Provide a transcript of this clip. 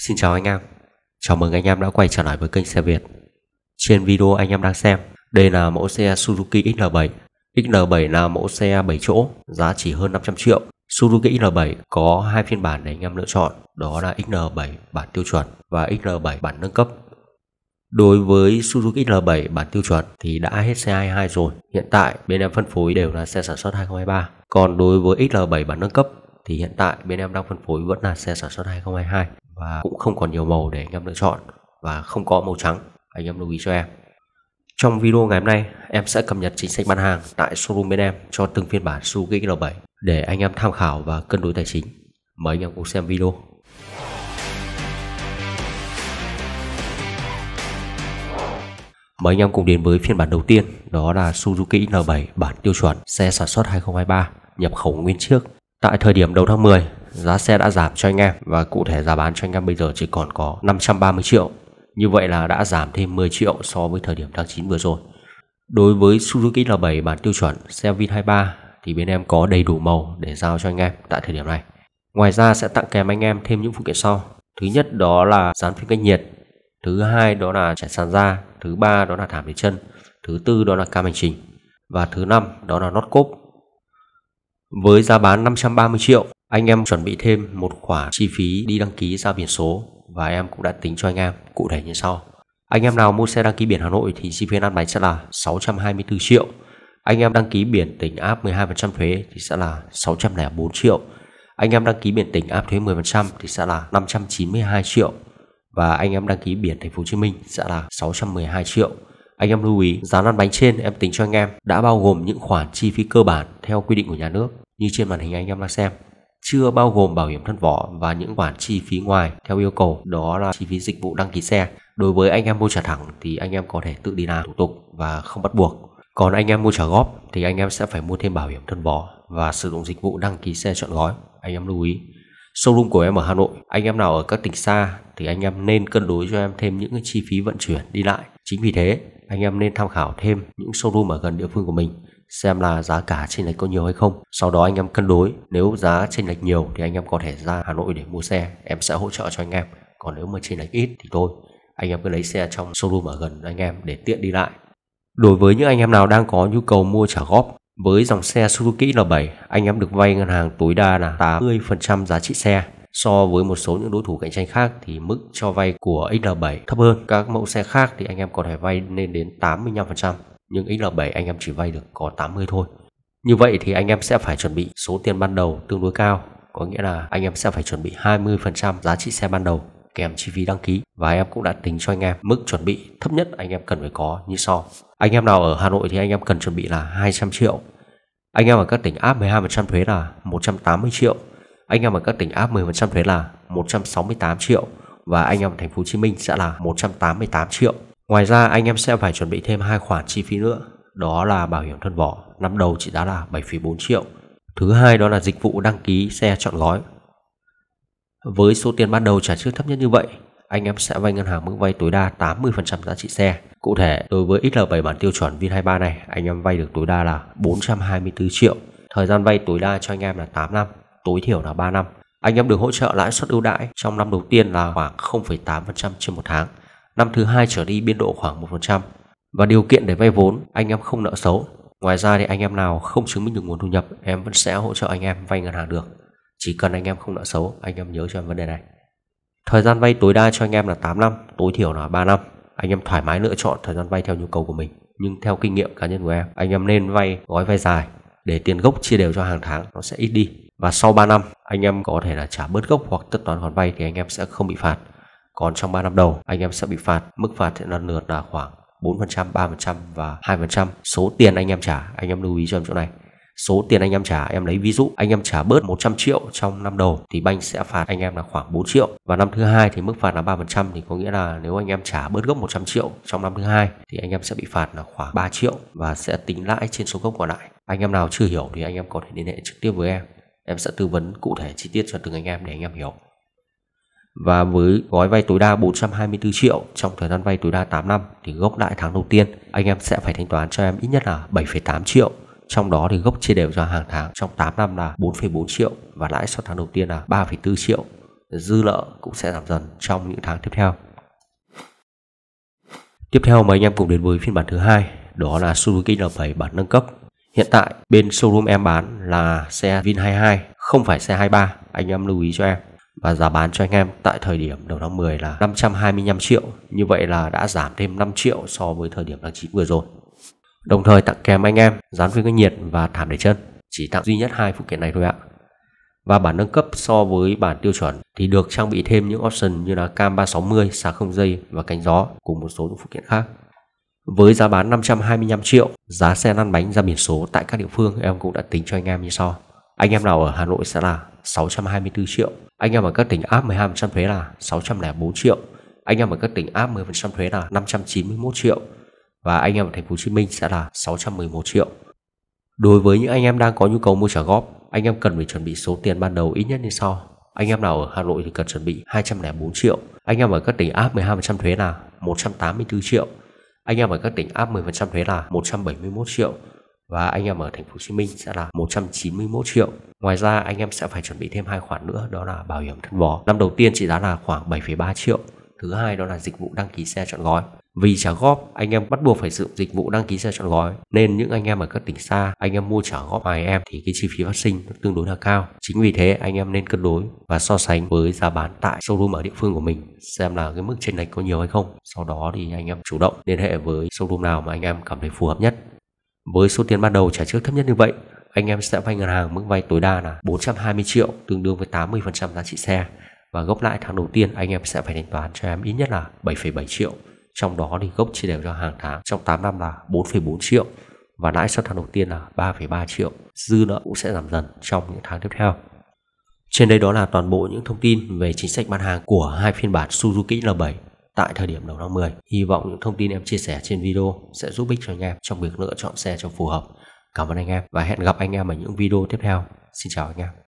Xin chào anh em, chào mừng anh em đã quay trở lại với kênh xe Việt Trên video anh em đang xem, đây là mẫu xe Suzuki XN7 XN7 là mẫu xe 7 chỗ, giá chỉ hơn 500 triệu Suzuki XN7 có hai phiên bản để anh em lựa chọn Đó là XN7 bản tiêu chuẩn và XN7 bản nâng cấp Đối với Suzuki L7 bản tiêu chuẩn thì đã hết xe 22 rồi. Hiện tại bên em phân phối đều là xe sản xuất 2023. Còn đối với XL7 bản nâng cấp thì hiện tại bên em đang phân phối vẫn là xe sản xuất 2022 và cũng không còn nhiều màu để anh em lựa chọn và không có màu trắng anh em lưu ý cho em trong video ngày hôm nay em sẽ cập nhật chính sách bán hàng tại showroom bên em cho từng phiên bản Suzuki L7 để anh em tham khảo và cân đối tài chính mời anh em cùng xem video Mời anh em cùng đến với phiên bản đầu tiên, đó là Suzuki N7 bản tiêu chuẩn, xe sản xuất 2023, nhập khẩu nguyên chiếc. Tại thời điểm đầu tháng 10, giá xe đã giảm cho anh em và cụ thể giá bán cho anh em bây giờ chỉ còn có 530 triệu. Như vậy là đã giảm thêm 10 triệu so với thời điểm tháng 9 vừa rồi. Đối với Suzuki L7 bản tiêu chuẩn xe Vin23 thì bên em có đầy đủ màu để giao cho anh em tại thời điểm này. Ngoài ra sẽ tặng kèm anh em thêm những phụ kiện sau. Thứ nhất đó là dán phim cách nhiệt, thứ hai đó là chảy sàn da, thứ ba đó là thảm để chân, thứ tư đó là cam hành trình và thứ năm đó là nót cốp với giá bán 530 triệu anh em chuẩn bị thêm một khoản chi phí đi đăng ký ra biển số và em cũng đã tính cho anh em cụ thể như sau. Anh em nào mua xe đăng ký biển Hà Nội thì chi phí lăn máy sẽ là 624 triệu. Anh em đăng ký biển tỉnh áp 12% thuế thì sẽ là 604 triệu. Anh em đăng ký biển tỉnh áp thuế 10% thì sẽ là 592 triệu và anh em đăng ký biển thành phố Hồ Chí Minh sẽ là 612 triệu. Anh em lưu ý, giá lăn bánh trên em tính cho anh em đã bao gồm những khoản chi phí cơ bản theo quy định của nhà nước như trên màn hình anh em đang xem chưa bao gồm bảo hiểm thân vỏ và những khoản chi phí ngoài theo yêu cầu đó là chi phí dịch vụ đăng ký xe đối với anh em mua trả thẳng thì anh em có thể tự đi làm thủ tục và không bắt buộc còn anh em mua trả góp thì anh em sẽ phải mua thêm bảo hiểm thân vỏ và sử dụng dịch vụ đăng ký xe chọn gói anh em lưu ý showroom của em ở Hà Nội anh em nào ở các tỉnh xa thì anh em nên cân đối cho em thêm những chi phí vận chuyển đi lại chính vì thế anh em nên tham khảo thêm những showroom ở gần địa phương của mình xem là giá cả chênh lệch có nhiều hay không. Sau đó anh em cân đối, nếu giá chênh lệch nhiều thì anh em có thể ra Hà Nội để mua xe, em sẽ hỗ trợ cho anh em. Còn nếu mà chênh lệch ít thì thôi, anh em cứ lấy xe trong showroom ở gần anh em để tiện đi lại. Đối với những anh em nào đang có nhu cầu mua trả góp với dòng xe Suzuki L7, anh em được vay ngân hàng tối đa là 80% giá trị xe. So với một số những đối thủ cạnh tranh khác thì mức cho vay của XL7 thấp hơn. Các mẫu xe khác thì anh em có thể vay lên đến 85%. Nhưng ý là 7 anh em chỉ vay được có 80 thôi Như vậy thì anh em sẽ phải chuẩn bị số tiền ban đầu tương đối cao Có nghĩa là anh em sẽ phải chuẩn bị 20% giá trị xe ban đầu kèm chi phí đăng ký và em cũng đã tính cho anh em mức chuẩn bị thấp nhất anh em cần phải có như sau. Anh em nào ở Hà Nội thì anh em cần chuẩn bị là 200 triệu. Anh em ở các tỉnh áp 12% thuế là 180 triệu. Anh em ở các tỉnh áp 10% thuế là 168 triệu và anh em ở thành phố Hồ Chí Minh sẽ là 188 triệu. Ngoài ra anh em sẽ phải chuẩn bị thêm hai khoản chi phí nữa, đó là bảo hiểm thân vỏ, năm đầu trị giá là 7,4 triệu. Thứ hai đó là dịch vụ đăng ký xe chọn gói. Với số tiền ban đầu trả trước thấp nhất như vậy, anh em sẽ vay ngân hàng mức vay tối đa 80% giá trị xe. Cụ thể, đối với XL7 bản tiêu chuẩn Vin23 này, anh em vay được tối đa là 424 triệu. Thời gian vay tối đa cho anh em là 8 năm, tối thiểu là 3 năm. Anh em được hỗ trợ lãi suất ưu đãi trong năm đầu tiên là khoảng 0,8% trên một tháng Năm thứ hai trở đi biên độ khoảng 1% Và điều kiện để vay vốn anh em không nợ xấu Ngoài ra thì anh em nào không chứng minh được nguồn thu nhập Em vẫn sẽ hỗ trợ anh em vay ngân hàng được Chỉ cần anh em không nợ xấu Anh em nhớ cho em vấn đề này Thời gian vay tối đa cho anh em là 8 năm Tối thiểu là 3 năm Anh em thoải mái lựa chọn thời gian vay theo nhu cầu của mình Nhưng theo kinh nghiệm cá nhân của em Anh em nên vay gói vay dài Để tiền gốc chia đều cho hàng tháng nó sẽ ít đi Và sau 3 năm anh em có thể là trả bớt gốc hoặc tất toán khoản vay Thì anh em sẽ không bị phạt còn trong 3 năm đầu, anh em sẽ bị phạt, mức phạt sẽ lần lượt là khoảng 4%, 3% và 2% số tiền anh em trả. Anh em lưu ý cho em chỗ này số tiền anh em trả em lấy ví dụ anh em trả bớt 100 triệu trong năm đầu thì banh sẽ phạt anh em là khoảng 4 triệu và năm thứ hai thì mức phạt là 3% thì có nghĩa là nếu anh em trả bớt gốc 100 triệu trong năm thứ hai thì anh em sẽ bị phạt là khoảng 3 triệu và sẽ tính lãi trên số gốc còn lại anh em nào chưa hiểu thì anh em có thể liên hệ trực tiếp với em em sẽ tư vấn cụ thể chi tiết cho từng anh em để anh em hiểu và với gói vay tối đa 424 triệu trong thời gian vay tối đa 8 năm thì gốc lãi tháng đầu tiên anh em sẽ phải thanh toán cho em ít nhất là 7,8 triệu trong đó thì gốc chia đều cho hàng tháng trong 8 năm là 4,4 triệu và lãi sau tháng đầu tiên là 3,4 triệu dư nợ cũng sẽ giảm dần trong những tháng tiếp theo tiếp theo mời anh em cùng đến với phiên bản thứ hai đó là Suzuki n 7 bản nâng cấp hiện tại bên showroom em bán là xe Vin 22 không phải xe 23 anh em lưu ý cho em và giá bán cho anh em tại thời điểm đầu tháng 10 là 525 triệu như vậy là đã giảm thêm 5 triệu so với thời điểm tháng 9 vừa rồi đồng thời tặng kèm anh em dán phim cách nhiệt và thảm để chân chỉ tặng duy nhất hai phụ kiện này thôi ạ và bản nâng cấp so với bản tiêu chuẩn thì được trang bị thêm những option như là cam 360, sạc không dây và cánh gió cùng một số phụ kiện khác. Với giá bán 525 triệu, giá xe lăn bánh ra biển số tại các địa phương em cũng đã tính cho anh em như sau. Anh em nào ở Hà Nội sẽ là 624 triệu. Anh em ở các tỉnh áp 12% thuế là 604 triệu. Anh em ở các tỉnh áp 10% thuế là 591 triệu và anh em ở thành phố Hồ Chí Minh sẽ là 611 triệu. Đối với những anh em đang có nhu cầu mua trả góp, anh em cần phải chuẩn bị số tiền ban đầu ít nhất như sau. Anh em nào ở Hà Nội thì cần chuẩn bị 204 triệu. Anh em ở các tỉnh áp 12% thuế là 184 triệu. Anh em ở các tỉnh áp 10% thuế là 171 triệu và anh em ở thành phố Hồ Chí Minh sẽ là 191 triệu. Ngoài ra anh em sẽ phải chuẩn bị thêm hai khoản nữa đó là bảo hiểm thân vỏ. Năm đầu tiên trị giá là khoảng 7,3 triệu. Thứ hai đó là dịch vụ đăng ký xe chọn gói. Vì trả góp, anh em bắt buộc phải sử dụng dịch vụ đăng ký xe chọn gói nên những anh em ở các tỉnh xa, anh em mua trả góp ngoài em thì cái chi phí phát sinh tương đối là cao. Chính vì thế anh em nên cân đối và so sánh với giá bán tại showroom ở địa phương của mình xem là cái mức chênh lệch có nhiều hay không. Sau đó thì anh em chủ động liên hệ với showroom nào mà anh em cảm thấy phù hợp nhất với số tiền ban đầu trả trước thấp nhất như vậy, anh em sẽ vay ngân hàng mức vay tối đa là 420 triệu tương đương với 80% giá trị xe và gốc lãi tháng đầu tiên anh em sẽ phải thanh toán cho em ít nhất là 7,7 triệu trong đó thì gốc chia đều cho hàng tháng trong 8 năm là 4,4 triệu và lãi sau tháng đầu tiên là 3,3 triệu dư nợ cũng sẽ giảm dần trong những tháng tiếp theo trên đây đó là toàn bộ những thông tin về chính sách bán hàng của hai phiên bản Suzuki L7 tại thời điểm đầu năm 10. Hy vọng những thông tin em chia sẻ trên video sẽ giúp ích cho anh em trong việc lựa chọn xe cho phù hợp. Cảm ơn anh em và hẹn gặp anh em ở những video tiếp theo. Xin chào anh em.